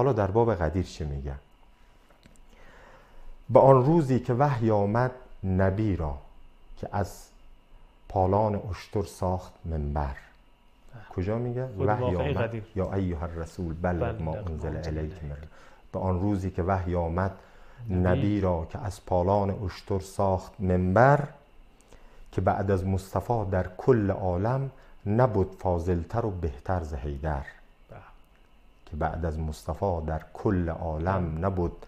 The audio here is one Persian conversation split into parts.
حالا در باب قدیر چه میگه به آن روزی که وحی آمد نبی را که از پالان اشتر ساخت منبر کجا میگه وحی آمد یا ایها الرسول بلغ بله، ما انزل الیک من به آن روزی که وحی آمد نبی را که از پالان اشتر ساخت منبر که بعد از مصطفی در کل عالم نبود فاضلتر و بهتر زهیدر بعد از مصطفی در کل عالم نبود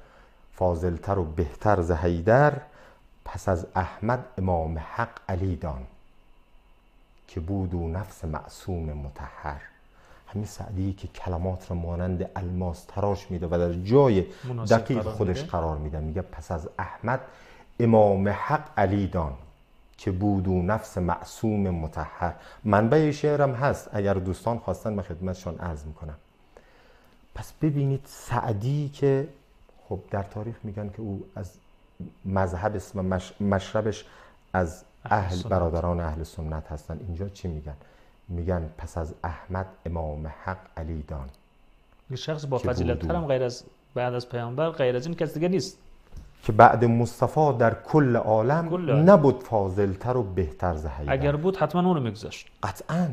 فاضلتر و بهتر زهیدر پس از احمد امام حق علی دان که بود و نفس معصوم متحر همین سعدی که کلمات را مانند الماس تراش میده و در جای دقیق خودش قرار میده میگه پس از احمد امام حق علی دان که بود و نفس معصوم متحر منبع شعرم هست اگر دوستان خواستن من خدمتشان عرض میکنم پس ببینید سعدی که خب در تاریخ میگن که او از مذهب اسم مشربش از اهل برادران اهل سنت هستن اینجا چی میگن میگن پس از احمد امام حق علی دان یه شخص با فضیلت هم غیر از بعد از پیامبر غیر از این کس دیگه نیست که بعد مصطفی در کل عالم, نبود فاضلتر و بهتر زهیدن اگر بود حتما اونو میگذاشت قطعا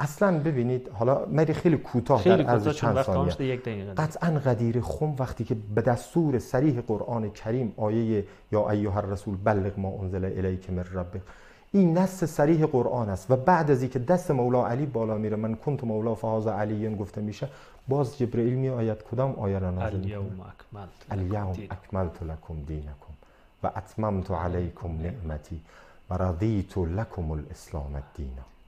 اصلا ببینید حالا مری خیلی کوتاه در عرض چند ثانیه قطعا قدیر خم وقتی که به دستور سریح قرآن کریم آیه یا ایها الرسول بلغ ما انزل الیک من رب این نص سریح قرآن است و بعد از اینکه دست مولا علی بالا میره من کنت مولا فهاز علی گفته میشه باز جبرئیل می آید کدام آیه را نازل الیوم اکملت لکم دینکم و اتممت علیکم نعمتی و رضیت لکم الاسلام دینا